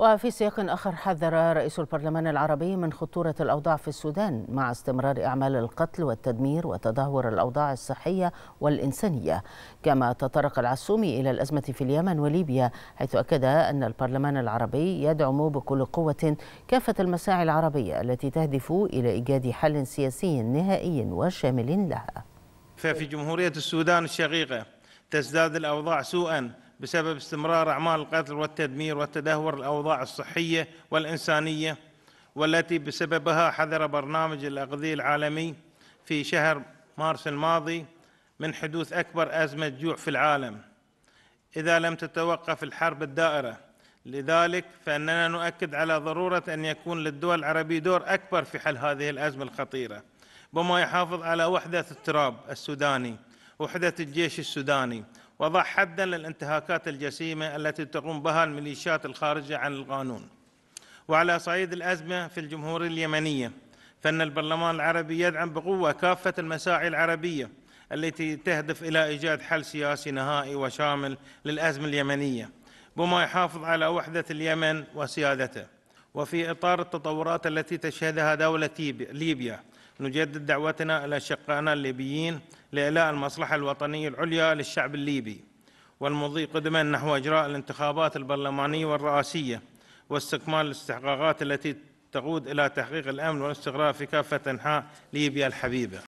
وفي سياق آخر حذر رئيس البرلمان العربي من خطورة الأوضاع في السودان مع استمرار أعمال القتل والتدمير وتدهور الأوضاع الصحية والإنسانية كما تطرق العسومي إلى الأزمة في اليمن وليبيا حيث أكد أن البرلمان العربي يدعم بكل قوة كافة المساعي العربية التي تهدف إلى إيجاد حل سياسي نهائي وشامل لها ففي جمهورية السودان الشقيقة تزداد الأوضاع سوءا بسبب استمرار أعمال القتل والتدمير وتدهور الأوضاع الصحية والإنسانية والتي بسببها حذر برنامج الأغذية العالمي في شهر مارس الماضي من حدوث أكبر أزمة جوع في العالم إذا لم تتوقف الحرب الدائرة لذلك فإننا نؤكد على ضرورة أن يكون للدول العربية دور أكبر في حل هذه الأزمة الخطيرة بما يحافظ على وحدة التراب السوداني وحدة الجيش السوداني وضع حدا للانتهاكات الجسيمة التي تقوم بها الميليشيات الخارجة عن القانون وعلى صعيد الأزمة في الجمهورية اليمنية فإن البرلمان العربي يدعم بقوة كافة المساعي العربية التي تهدف إلى إيجاد حل سياسي نهائي وشامل للأزمة اليمنية بما يحافظ على وحدة اليمن وسيادته وفي إطار التطورات التي تشهدها دولة ليبيا نجدد دعوتنا إلى أشقائنا الليبيين لإعلاء المصلحة الوطنية العليا للشعب الليبي والمضي قدما نحو إجراء الانتخابات البرلمانية والرئاسية واستكمال الاستحقاقات التي تقود إلى تحقيق الأمن والاستقرار في كافة أنحاء ليبيا الحبيبة